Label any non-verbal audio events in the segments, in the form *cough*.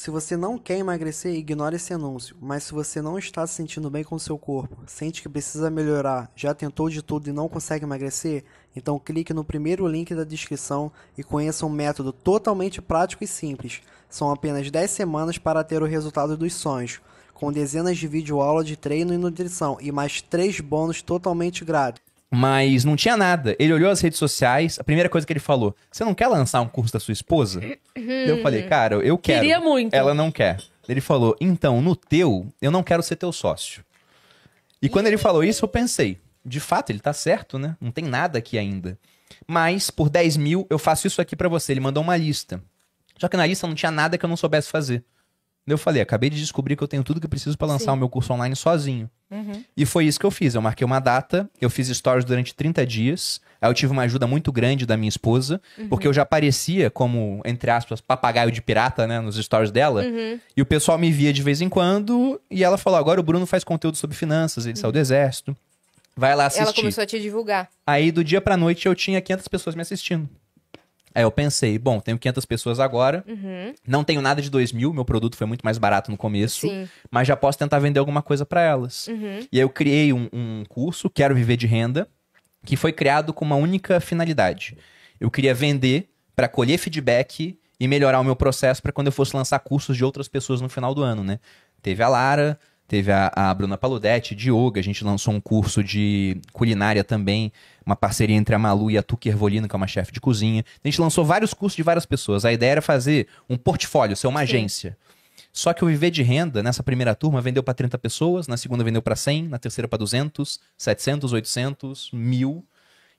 Se você não quer emagrecer, ignore esse anúncio. Mas se você não está se sentindo bem com seu corpo, sente que precisa melhorar, já tentou de tudo e não consegue emagrecer, então clique no primeiro link da descrição e conheça um método totalmente prático e simples. São apenas 10 semanas para ter o resultado dos sonhos, com dezenas de videoaulas de treino e nutrição e mais 3 bônus totalmente grátis. Mas não tinha nada. Ele olhou as redes sociais, a primeira coisa que ele falou: Você não quer lançar um curso da sua esposa? eu hum. falei, cara, eu quero. Queria muito. Ela não quer. Ele falou: Então, no teu, eu não quero ser teu sócio. E quando ele falou isso, eu pensei: De fato, ele tá certo, né? Não tem nada aqui ainda. Mas, por 10 mil, eu faço isso aqui para você. Ele mandou uma lista. Só que na lista não tinha nada que eu não soubesse fazer. Eu falei, acabei de descobrir que eu tenho tudo que preciso para lançar Sim. o meu curso online sozinho. Uhum. E foi isso que eu fiz. Eu marquei uma data, eu fiz stories durante 30 dias. Aí eu tive uma ajuda muito grande da minha esposa, uhum. porque eu já parecia como, entre aspas, papagaio de pirata, né, nos stories dela. Uhum. E o pessoal me via de vez em quando, e ela falou: agora o Bruno faz conteúdo sobre finanças, ele saiu do uhum. exército. Vai lá assistir. Ela começou a te divulgar. Aí do dia pra noite eu tinha 500 pessoas me assistindo. Aí eu pensei, bom, tenho 500 pessoas agora, uhum. não tenho nada de 2 mil, meu produto foi muito mais barato no começo, Sim. mas já posso tentar vender alguma coisa para elas. Uhum. E aí eu criei um, um curso, Quero Viver de Renda, que foi criado com uma única finalidade. Eu queria vender para colher feedback e melhorar o meu processo para quando eu fosse lançar cursos de outras pessoas no final do ano, né? Teve a Lara, Teve a, a Bruna Paludetti, de yoga, a gente lançou um curso de culinária também, uma parceria entre a Malu e a Tuque Ervolino, que é uma chefe de cozinha. A gente lançou vários cursos de várias pessoas. A ideia era fazer um portfólio, ser uma Sim. agência. Só que o Viver de Renda, nessa primeira turma, vendeu para 30 pessoas, na segunda vendeu para 100, na terceira para 200, 700, 800, 1000.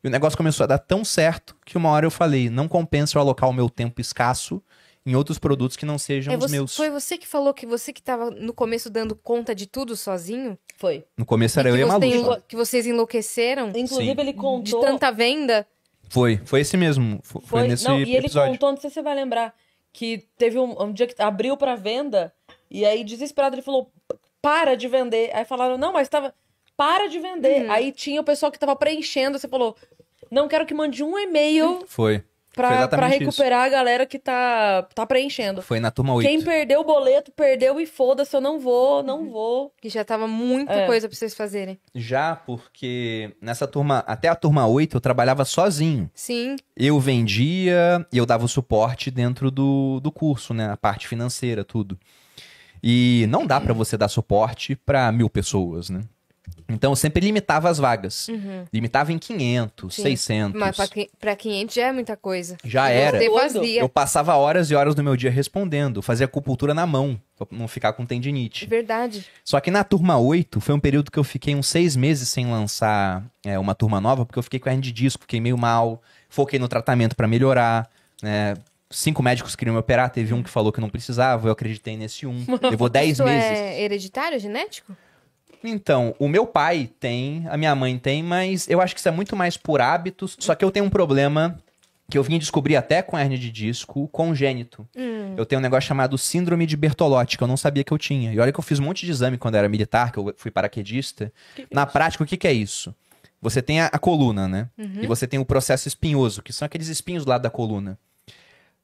E o negócio começou a dar tão certo que uma hora eu falei: não compensa eu alocar o meu tempo escasso em outros produtos que não sejam é, os você, meus. Foi você que falou que você que estava no começo dando conta de tudo sozinho? Foi. No começo era e eu e a Malu. Enlo... Que vocês enlouqueceram? Inclusive Sim. ele contou... De tanta venda? Foi, foi esse mesmo. Foi, foi nesse não, e episódio. ele contou, não sei se você vai lembrar, que teve um, um dia que abriu para venda e aí desesperado ele falou, para de vender. Aí falaram, não, mas estava... Para de vender. Uhum. Aí tinha o pessoal que estava preenchendo, você falou... Não quero que mande um e-mail. Foi pra, recuperar isso. a galera que tá, tá preenchendo. Foi na turma 8. Quem perdeu o boleto, perdeu e foda-se, eu não vou, não uhum. vou. Que já tava muita é. coisa pra vocês fazerem. Já, porque nessa turma, até a turma 8, eu trabalhava sozinho. Sim. Eu vendia e eu dava o suporte dentro do, do curso, né? A parte financeira, tudo. E não dá para você dar suporte para mil pessoas, né? Então, eu sempre limitava as vagas. Uhum. Limitava em 500, Sim. 600. Mas para 500 já é muita coisa. Já eu era. Eu passava horas e horas do meu dia respondendo. Fazia acupuntura na mão, pra não ficar com tendinite. Verdade. Só que na turma 8, foi um período que eu fiquei uns seis meses sem lançar é, uma turma nova, porque eu fiquei com a de disco, fiquei meio mal. Foquei no tratamento para melhorar. Né? cinco médicos queriam me operar, teve um que falou que não precisava, eu acreditei nesse um. *laughs* Levou dez é meses. É hereditário, genético? Então, o meu pai tem, a minha mãe tem, mas eu acho que isso é muito mais por hábitos. Só que eu tenho um problema que eu vim descobrir até com hernia de disco congênito. Hum. Eu tenho um negócio chamado síndrome de Bertolotti, que eu não sabia que eu tinha. E olha que eu fiz um monte de exame quando eu era militar, que eu fui paraquedista. Que Na prática, o que, que é isso? Você tem a, a coluna, né? Uhum. E você tem o processo espinhoso, que são aqueles espinhos lá da coluna.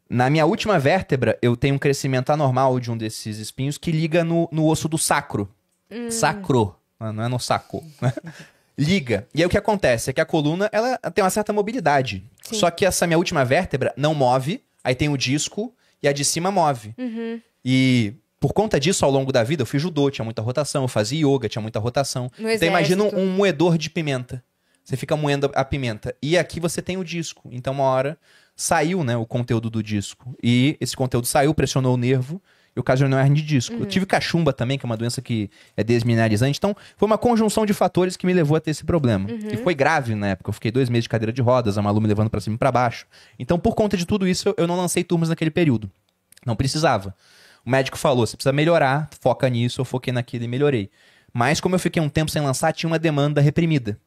Na minha última vértebra, eu tenho um crescimento anormal de um desses espinhos que liga no, no osso do sacro, Hum. Sacrou. Não é no saco. Né? Liga. E aí o que acontece? É que a coluna ela tem uma certa mobilidade. Sim. Só que essa minha última vértebra não move, aí tem o disco e a de cima move. Uhum. E por conta disso, ao longo da vida, eu fiz judô, tinha muita rotação, eu fazia yoga, tinha muita rotação. No então imagina um, um moedor de pimenta. Você fica moendo a pimenta. E aqui você tem o disco. Então, uma hora saiu né, o conteúdo do disco. E esse conteúdo saiu, pressionou o nervo e ocasionou é hernia de disco. Uhum. Eu tive cachumba também, que é uma doença que é desmineralizante. Então, foi uma conjunção de fatores que me levou a ter esse problema. Uhum. E foi grave na época. Eu fiquei dois meses de cadeira de rodas, a Malu me levando para cima e pra baixo. Então, por conta de tudo isso, eu não lancei turmas naquele período. Não precisava. O médico falou: você precisa melhorar, foca nisso, eu foquei naquilo e melhorei. Mas, como eu fiquei um tempo sem lançar, tinha uma demanda reprimida.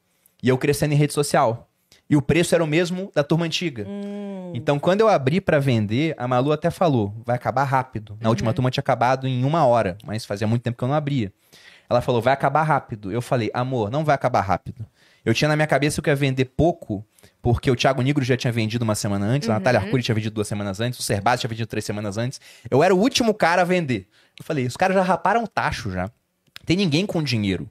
E eu crescendo em rede social. E o preço era o mesmo da turma antiga. Hum. Então, quando eu abri para vender, a Malu até falou: vai acabar rápido. Na uhum. última turma tinha acabado em uma hora, mas fazia muito tempo que eu não abria. Ela falou: vai acabar rápido. Eu falei: amor, não vai acabar rápido. Eu tinha na minha cabeça que eu ia vender pouco, porque o Thiago Nigro já tinha vendido uma semana antes, uhum. a Natália uhum. Arcuri tinha vendido duas semanas antes, o Serbasi tinha vendido três semanas antes. Eu era o último cara a vender. Eu falei: os caras já raparam o tacho já. Tem ninguém com dinheiro.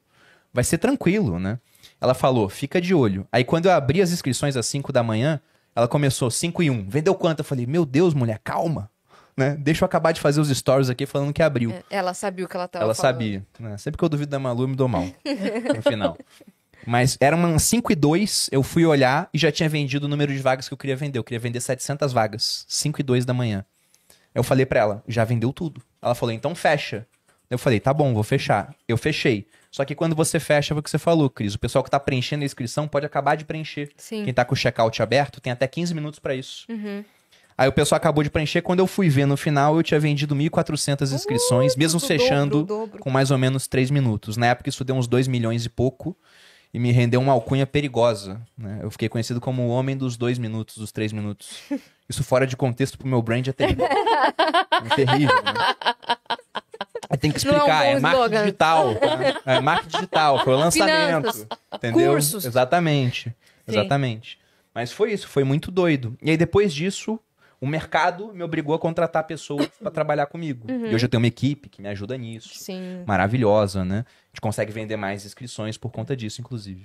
Vai ser tranquilo, né? Ela falou, fica de olho. Aí quando eu abri as inscrições às 5 da manhã, ela começou 5 e 1. Vendeu quanto? Eu falei, meu Deus, mulher, calma. Né? Deixa eu acabar de fazer os stories aqui falando que abriu. É, ela sabia o que ela estava falando. Ela sabia. Né? Sempre que eu duvido da Malu, eu me dou mal. *laughs* no final. Mas era uma 5 e 2, eu fui olhar e já tinha vendido o número de vagas que eu queria vender. Eu queria vender 700 vagas, 5 e 2 da manhã. Eu falei para ela, já vendeu tudo. Ela falou, então fecha. Eu falei, tá bom, vou fechar. Eu fechei. Só que quando você fecha, é o que você falou, Cris. O pessoal que tá preenchendo a inscrição pode acabar de preencher. Sim. Quem tá com o checkout aberto tem até 15 minutos para isso. Uhum. Aí o pessoal acabou de preencher. Quando eu fui ver no final, eu tinha vendido 1.400 inscrições, uh, mesmo fechando dobro, dobro. com mais ou menos 3 minutos. Na época, isso deu uns 2 milhões e pouco e me rendeu uma alcunha perigosa. Né? Eu fiquei conhecido como o homem dos 2 minutos, dos 3 minutos. *laughs* Isso fora de contexto pro meu brand é terrível. *laughs* é terrível. Né? Tem que é explicar, é, marca marketing slogan. digital. *laughs* Tá? É marketing digital, foi o lançamento. Finanças, entendeu? Cursos. Exatamente. Sim. Exatamente. Mas foi isso, foi muito doido. E aí depois disso, o mercado me obrigou a contratar pessoas para trabalhar comigo. Uhum. E hoje eu tenho uma equipe que me ajuda nisso. Sim. Maravilhosa, né? A gente consegue vender mais inscrições por conta disso, inclusive.